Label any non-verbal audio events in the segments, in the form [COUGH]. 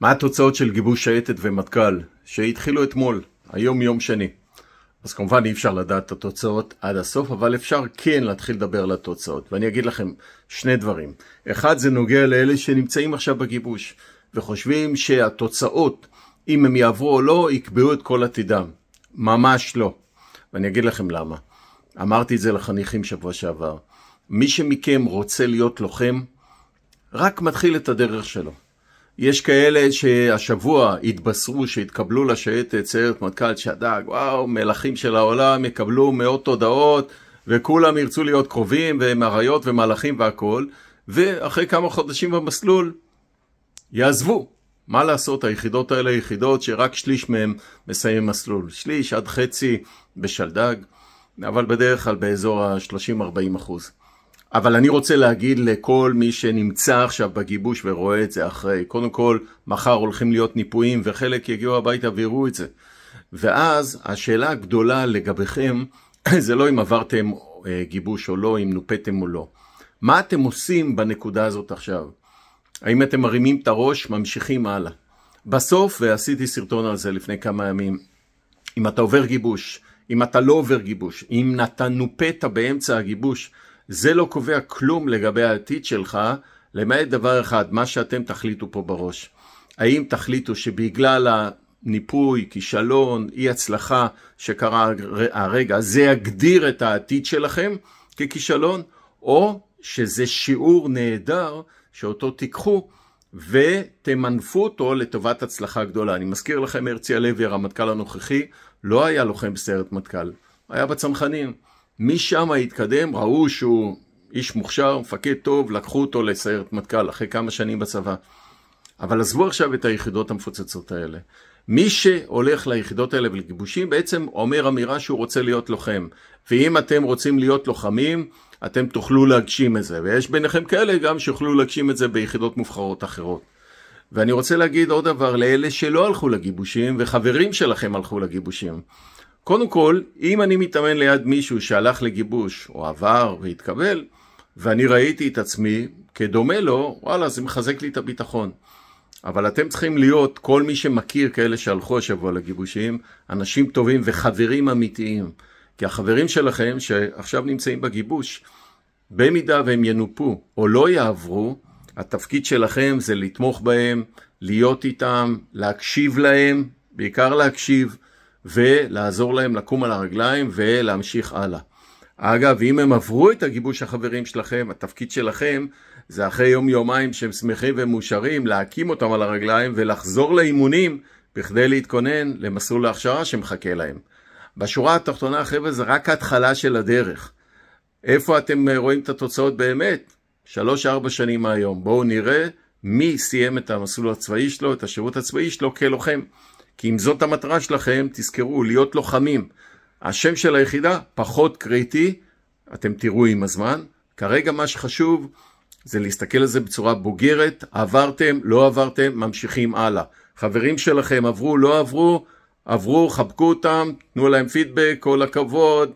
מה התוצאות של גיבוש שייטת ומטכ"ל שהתחילו אתמול, היום יום שני? אז כמובן אי אפשר לדעת את התוצאות עד הסוף, אבל אפשר כן להתחיל לדבר על התוצאות. ואני אגיד לכם שני דברים. אחד, זה נוגע לאלה שנמצאים עכשיו בגיבוש, וחושבים שהתוצאות, אם הם יעברו או לא, יקבעו את כל עתידם. ממש לא. ואני אגיד לכם למה. אמרתי את זה לחניכים שבוע שעבר. מי שמכם רוצה להיות לוחם, רק מתחיל את הדרך שלו. יש כאלה שהשבוע התבשרו שהתקבלו לשייטת סיירת מטכ"ל שד"ג, וואו, מלכים של העולם יקבלו מאות תודעות, וכולם ירצו להיות קרובים, והם אריות ומלאכים והכול, ואחרי כמה חודשים במסלול, יעזבו. מה לעשות, היחידות האלה יחידות שרק שליש מהם מסיים מסלול. שליש עד חצי בשלדג, אבל בדרך כלל באזור ה-30-40 אחוז. אבל אני רוצה להגיד לכל מי שנמצא עכשיו בגיבוש ורואה את זה אחרי, קודם כל, מחר הולכים להיות ניפויים וחלק יגיעו הביתה ויראו את זה. ואז השאלה הגדולה לגביכם, [CLEARS THROAT] זה לא אם עברתם אה, גיבוש או לא, אם נופתם או לא. מה אתם עושים בנקודה הזאת עכשיו? האם אתם מרימים את הראש, ממשיכים הלאה? בסוף, ועשיתי סרטון על זה לפני כמה ימים, אם אתה עובר גיבוש, אם אתה לא עובר גיבוש, אם אתה נופת באמצע הגיבוש, זה לא קובע כלום לגבי העתיד שלך, למעט דבר אחד, מה שאתם תחליטו פה בראש. האם תחליטו שבגלל הניפוי, כישלון, אי הצלחה שקרה הרגע, זה יגדיר את העתיד שלכם ככישלון, או שזה שיעור נהדר שאותו תיקחו ותמנפו אותו לטובת הצלחה גדולה. אני מזכיר לכם, הרצי הלוי, הרמטכ"ל הנוכחי, לא היה לוחם בסיירת מטכ"ל, היה בצנחנים. משם התקדם, ראו שהוא איש מוכשר, מפקד טוב, לקחו אותו לסיירת מטכ"ל אחרי כמה שנים בצבא. אבל עזבו עכשיו את היחידות המפוצצות האלה. מי שהולך ליחידות האלה ולגיבושים בעצם אומר אמירה שהוא רוצה להיות לוחם. ואם אתם רוצים להיות לוחמים, אתם תוכלו להגשים את זה. ויש ביניכם כאלה גם שיוכלו להגשים את זה ביחידות מובחרות אחרות. ואני רוצה להגיד עוד דבר לאלה שלא הלכו לגיבושים, וחברים שלכם הלכו לגיבושים. קודם כל, אם אני מתאמן ליד מישהו שהלך לגיבוש, או עבר והתקבל, ואני ראיתי את עצמי כדומה לו, וואלה, זה מחזק לי את הביטחון. אבל אתם צריכים להיות, כל מי שמכיר כאלה שהלכו השבוע לגיבושים, אנשים טובים וחברים אמיתיים. כי החברים שלכם שעכשיו נמצאים בגיבוש, במידה והם ינופו או לא יעברו, התפקיד שלכם זה לתמוך בהם, להיות איתם, להקשיב להם, בעיקר להקשיב, ולעזור להם לקום על הרגליים ולהמשיך הלאה. אגב, אם הם עברו את הגיבוש החברים שלכם, התפקיד שלכם זה אחרי יום-יומיים שהם שמחים ומאושרים, להקים אותם על הרגליים ולחזור לאימונים בכדי להתכונן למסלול ההכשרה שמחכה להם. בשורה התחתונה, חבר'ה, זה רק ההתחלה של הדרך. איפה אתם רואים את התוצאות באמת? שלוש-ארבע שנים מהיום. בואו נראה מי סיים את המסלול הצבאי שלו, את השירות הצבאי שלו כלוחם. כי אם זאת המטרה שלכם, תזכרו, להיות לוחמים. השם של היחידה פחות קריטי, אתם תראו עם הזמן. כרגע מה שחשוב זה להסתכל על זה בצורה בוגרת, עברתם, לא עברתם, ממשיכים הלאה. חברים שלכם עברו, לא עברו, עברו, חבקו אותם, תנו להם פידבק, כל הכבוד.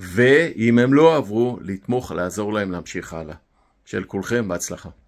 ואם הם לא עברו, לתמוך, לעזור להם להמשיך הלאה. של כולכם בהצלחה.